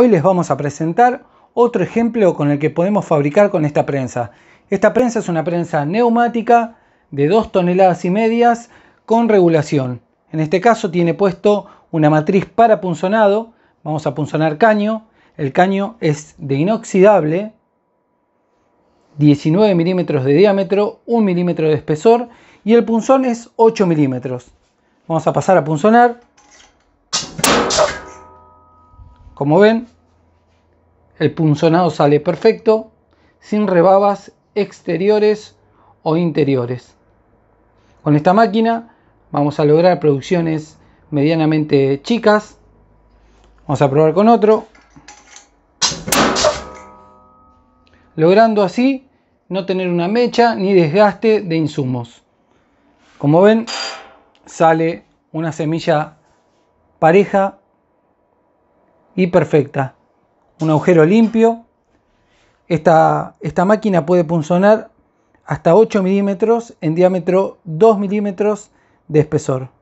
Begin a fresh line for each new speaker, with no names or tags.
Hoy les vamos a presentar otro ejemplo con el que podemos fabricar con esta prensa. Esta prensa es una prensa neumática de 2 toneladas y medias con regulación. En este caso tiene puesto una matriz para punzonado. Vamos a punzonar caño. El caño es de inoxidable, 19 milímetros de diámetro, 1 milímetro de espesor y el punzón es 8 milímetros. Vamos a pasar a punzonar. Como ven, el punzonado sale perfecto, sin rebabas exteriores o interiores. Con esta máquina vamos a lograr producciones medianamente chicas. Vamos a probar con otro. Logrando así no tener una mecha ni desgaste de insumos. Como ven, sale una semilla pareja y perfecta. Un agujero limpio. Esta, esta máquina puede punzonar hasta 8 milímetros en diámetro 2 milímetros de espesor.